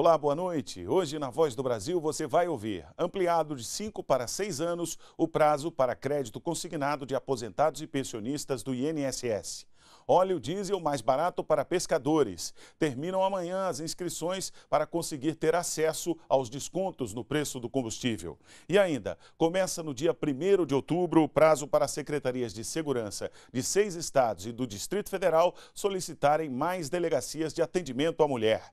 Olá, boa noite. Hoje na Voz do Brasil você vai ouvir ampliado de 5 para 6 anos o prazo para crédito consignado de aposentados e pensionistas do INSS. Óleo diesel mais barato para pescadores. Terminam amanhã as inscrições para conseguir ter acesso aos descontos no preço do combustível. E ainda, começa no dia 1 de outubro o prazo para as secretarias de segurança de seis estados e do Distrito Federal solicitarem mais delegacias de atendimento à mulher.